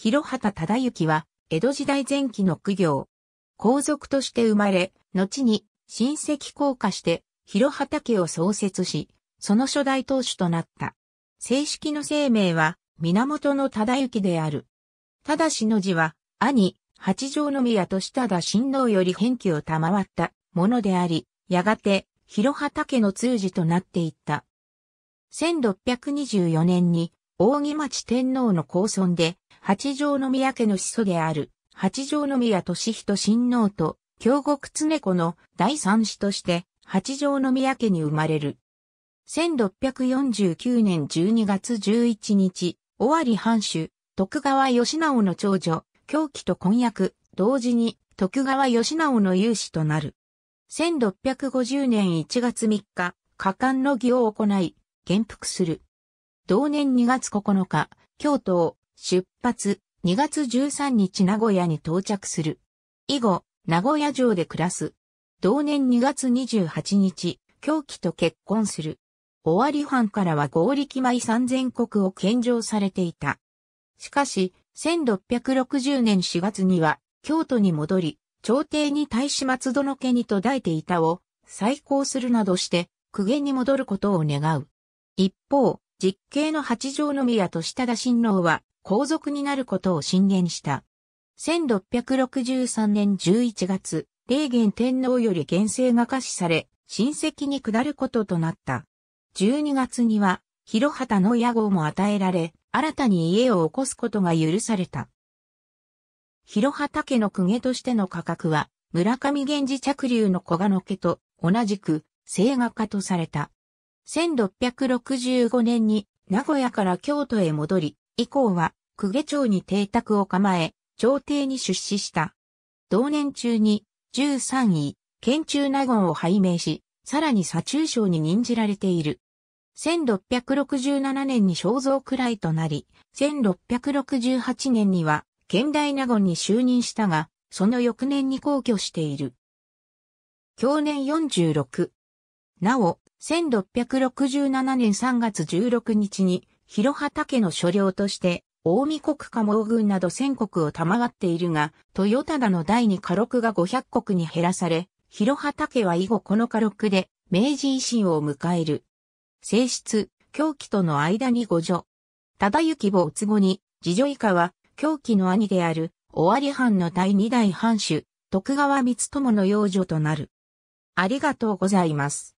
広畑忠之は、江戸時代前期の苦行。皇族として生まれ、後に親戚降下して広畑家を創設し、その初代当主となった。正式の姓名は、源の忠之である。ただしの字は、兄、八条宮としただ王より返記を賜ったものであり、やがて、広畑家の通詞となっていった。1624年に、大木町天皇の高尊で、八条宮家の子祖である、八条宮俊人親王と、京極常子の第三子として、八条宮家に生まれる。1649年12月11日、尾張藩主、徳川義直の長女、狂気と婚約、同時に徳川義直の勇士となる。1650年1月3日、加官の儀を行い、元服する。同年2月9日、京都、出発、2月13日名古屋に到着する。以後、名古屋城で暮らす。同年2月28日、狂気と結婚する。尾張藩からは合力米三千国を献上されていた。しかし、1660年4月には、京都に戻り、朝廷に対し松戸の家に途絶えていたを、再興するなどして、苦言に戻ることを願う。一方、実刑の八条宮と下田親王は、皇族になることを進言した。1663年11月、霊元天皇より厳正が可視され、親戚に下ることとなった。12月には、広畑の屋号も与えられ、新たに家を起こすことが許された。広畑家の公家としての価格は、村上源氏着流の小賀の家と同じく、聖画家とされた。1665年に名古屋から京都へ戻り、以降は久下町に邸宅を構え、朝廷に出資した。同年中に、13位、県中納言を拝命し、さらに左中将に任じられている。1667年に肖像くらいとなり、1668年には、県大納言に就任したが、その翌年に皇居している。去年46。なお、1667年3月16日に、広畑家の所領として、大見国加盟軍など戦国を賜っているが、豊忠の第二家禄が500国に減らされ、広畑は以後この家禄で明治維新を迎える。性質、狂気との間に五女。忠行つ後に、次女以下は、狂気の兄である、尾張藩の第二代藩主、徳川光友の養女となる。ありがとうございます。